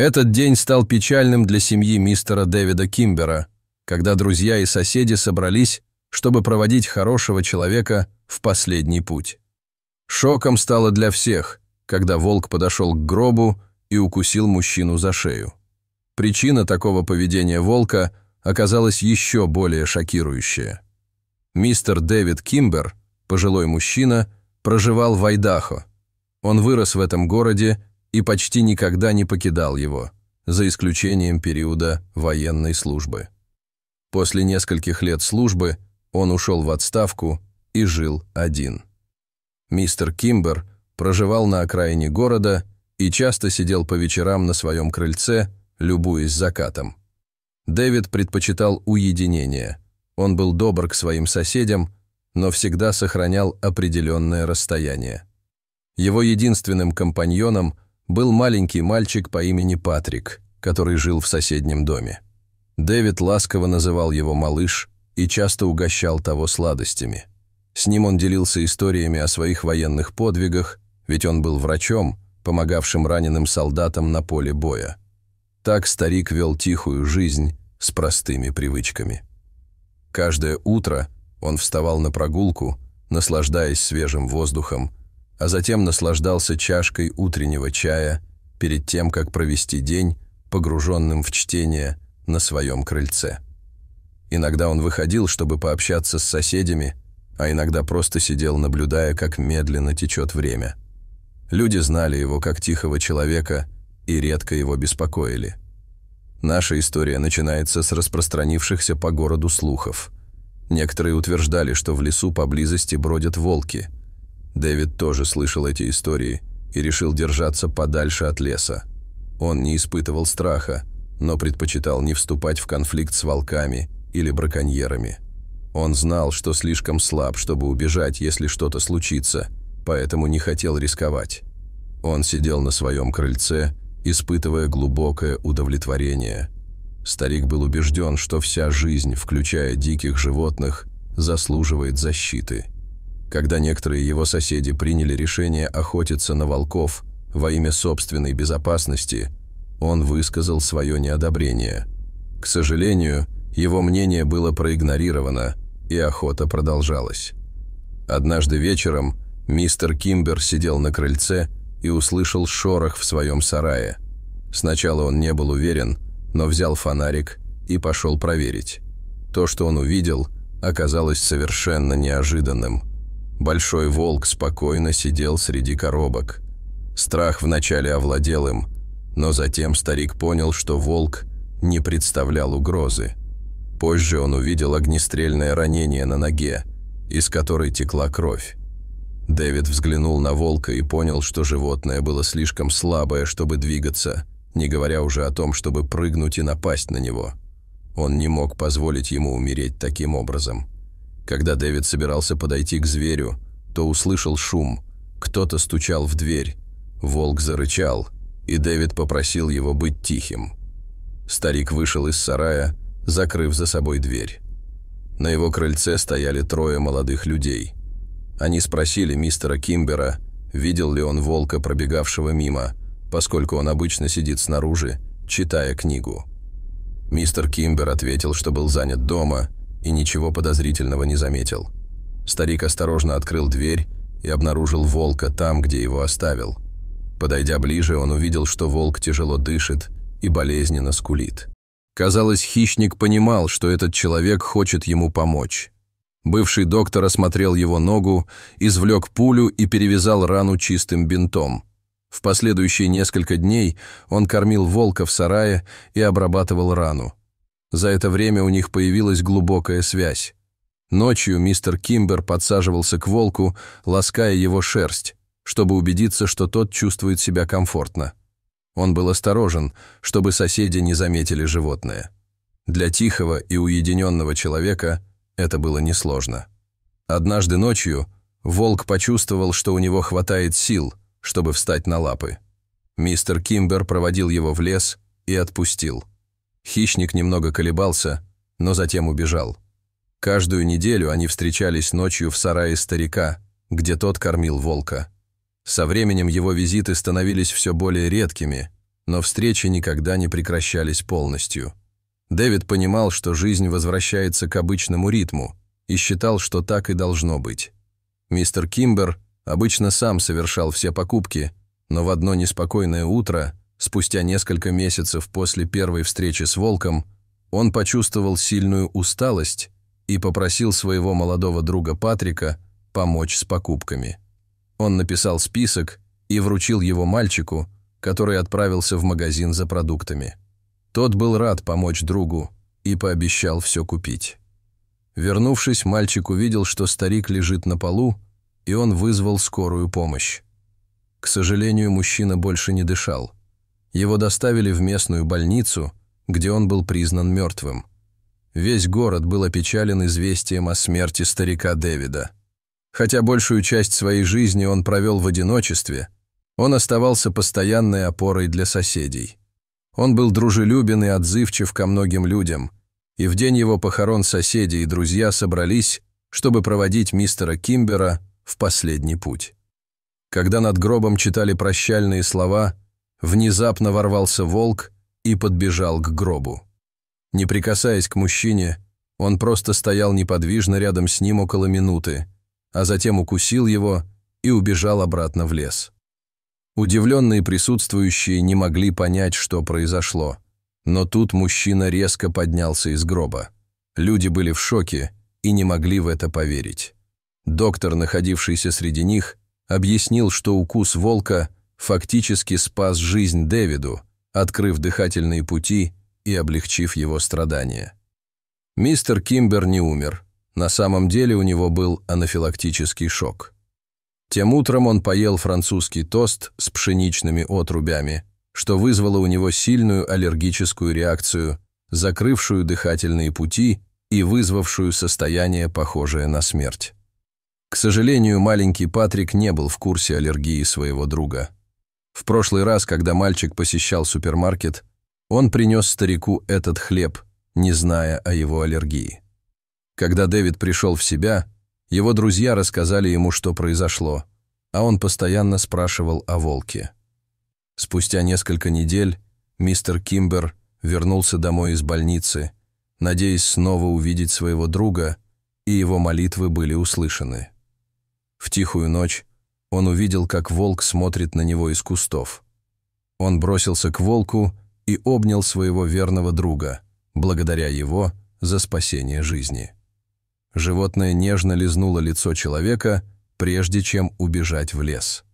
Этот день стал печальным для семьи мистера Дэвида Кимбера, когда друзья и соседи собрались, чтобы проводить хорошего человека в последний путь. Шоком стало для всех, когда волк подошел к гробу и укусил мужчину за шею. Причина такого поведения волка оказалась еще более шокирующая. Мистер Дэвид Кимбер, пожилой мужчина, проживал в Айдахо. Он вырос в этом городе и почти никогда не покидал его, за исключением периода военной службы. После нескольких лет службы он ушел в отставку и жил один. Мистер Кимбер проживал на окраине города и часто сидел по вечерам на своем крыльце, любуясь закатом. Дэвид предпочитал уединение. Он был добр к своим соседям, но всегда сохранял определенное расстояние. Его единственным компаньоном – был маленький мальчик по имени Патрик, который жил в соседнем доме. Дэвид ласково называл его «малыш» и часто угощал того сладостями. С ним он делился историями о своих военных подвигах, ведь он был врачом, помогавшим раненым солдатам на поле боя. Так старик вел тихую жизнь с простыми привычками. Каждое утро он вставал на прогулку, наслаждаясь свежим воздухом а затем наслаждался чашкой утреннего чая перед тем, как провести день, погруженным в чтение, на своем крыльце. Иногда он выходил, чтобы пообщаться с соседями, а иногда просто сидел, наблюдая, как медленно течет время. Люди знали его как тихого человека и редко его беспокоили. Наша история начинается с распространившихся по городу слухов. Некоторые утверждали, что в лесу поблизости бродят волки – Дэвид тоже слышал эти истории и решил держаться подальше от леса. Он не испытывал страха, но предпочитал не вступать в конфликт с волками или браконьерами. Он знал, что слишком слаб, чтобы убежать, если что-то случится, поэтому не хотел рисковать. Он сидел на своем крыльце, испытывая глубокое удовлетворение. Старик был убежден, что вся жизнь, включая диких животных, заслуживает защиты. Когда некоторые его соседи приняли решение охотиться на волков во имя собственной безопасности, он высказал свое неодобрение. К сожалению, его мнение было проигнорировано, и охота продолжалась. Однажды вечером мистер Кимбер сидел на крыльце и услышал шорох в своем сарае. Сначала он не был уверен, но взял фонарик и пошел проверить. То, что он увидел, оказалось совершенно неожиданным – Большой волк спокойно сидел среди коробок. Страх вначале овладел им, но затем старик понял, что волк не представлял угрозы. Позже он увидел огнестрельное ранение на ноге, из которой текла кровь. Дэвид взглянул на волка и понял, что животное было слишком слабое, чтобы двигаться, не говоря уже о том, чтобы прыгнуть и напасть на него. Он не мог позволить ему умереть таким образом. Когда Дэвид собирался подойти к зверю, то услышал шум. Кто-то стучал в дверь. Волк зарычал, и Дэвид попросил его быть тихим. Старик вышел из сарая, закрыв за собой дверь. На его крыльце стояли трое молодых людей. Они спросили мистера Кимбера, видел ли он волка, пробегавшего мимо, поскольку он обычно сидит снаружи, читая книгу. Мистер Кимбер ответил, что был занят дома – и ничего подозрительного не заметил. Старик осторожно открыл дверь и обнаружил волка там, где его оставил. Подойдя ближе, он увидел, что волк тяжело дышит и болезненно скулит. Казалось, хищник понимал, что этот человек хочет ему помочь. Бывший доктор осмотрел его ногу, извлек пулю и перевязал рану чистым бинтом. В последующие несколько дней он кормил волка в сарае и обрабатывал рану. За это время у них появилась глубокая связь. Ночью мистер Кимбер подсаживался к волку, лаская его шерсть, чтобы убедиться, что тот чувствует себя комфортно. Он был осторожен, чтобы соседи не заметили животное. Для тихого и уединенного человека это было несложно. Однажды ночью волк почувствовал, что у него хватает сил, чтобы встать на лапы. Мистер Кимбер проводил его в лес и отпустил – Хищник немного колебался, но затем убежал. Каждую неделю они встречались ночью в сарае старика, где тот кормил волка. Со временем его визиты становились все более редкими, но встречи никогда не прекращались полностью. Дэвид понимал, что жизнь возвращается к обычному ритму, и считал, что так и должно быть. Мистер Кимбер обычно сам совершал все покупки, но в одно неспокойное утро Спустя несколько месяцев после первой встречи с волком он почувствовал сильную усталость и попросил своего молодого друга Патрика помочь с покупками. Он написал список и вручил его мальчику, который отправился в магазин за продуктами. Тот был рад помочь другу и пообещал все купить. Вернувшись, мальчик увидел, что старик лежит на полу, и он вызвал скорую помощь. К сожалению, мужчина больше не дышал. Его доставили в местную больницу, где он был признан мертвым. Весь город был опечален известием о смерти старика Дэвида. Хотя большую часть своей жизни он провел в одиночестве, он оставался постоянной опорой для соседей. Он был дружелюбен и отзывчив ко многим людям, и в день его похорон соседи и друзья собрались, чтобы проводить мистера Кимбера в последний путь. Когда над гробом читали прощальные слова – Внезапно ворвался волк и подбежал к гробу. Не прикасаясь к мужчине, он просто стоял неподвижно рядом с ним около минуты, а затем укусил его и убежал обратно в лес. Удивленные присутствующие не могли понять, что произошло. Но тут мужчина резко поднялся из гроба. Люди были в шоке и не могли в это поверить. Доктор, находившийся среди них, объяснил, что укус волка – фактически спас жизнь Дэвиду, открыв дыхательные пути и облегчив его страдания. Мистер Кимбер не умер. На самом деле у него был анафилактический шок. Тем утром он поел французский тост с пшеничными отрубями, что вызвало у него сильную аллергическую реакцию, закрывшую дыхательные пути и вызвавшую состояние, похожее на смерть. К сожалению, маленький Патрик не был в курсе аллергии своего друга – в прошлый раз, когда мальчик посещал супермаркет, он принес старику этот хлеб, не зная о его аллергии. Когда Дэвид пришел в себя, его друзья рассказали ему, что произошло, а он постоянно спрашивал о волке. Спустя несколько недель мистер Кимбер вернулся домой из больницы, надеясь снова увидеть своего друга, и его молитвы были услышаны. В тихую ночь он увидел, как волк смотрит на него из кустов. Он бросился к волку и обнял своего верного друга, благодаря его за спасение жизни. Животное нежно лизнуло лицо человека, прежде чем убежать в лес.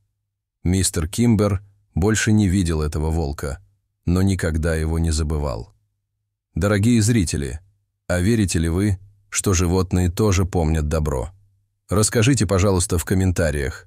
Мистер Кимбер больше не видел этого волка, но никогда его не забывал. Дорогие зрители, а верите ли вы, что животные тоже помнят добро? Расскажите, пожалуйста, в комментариях,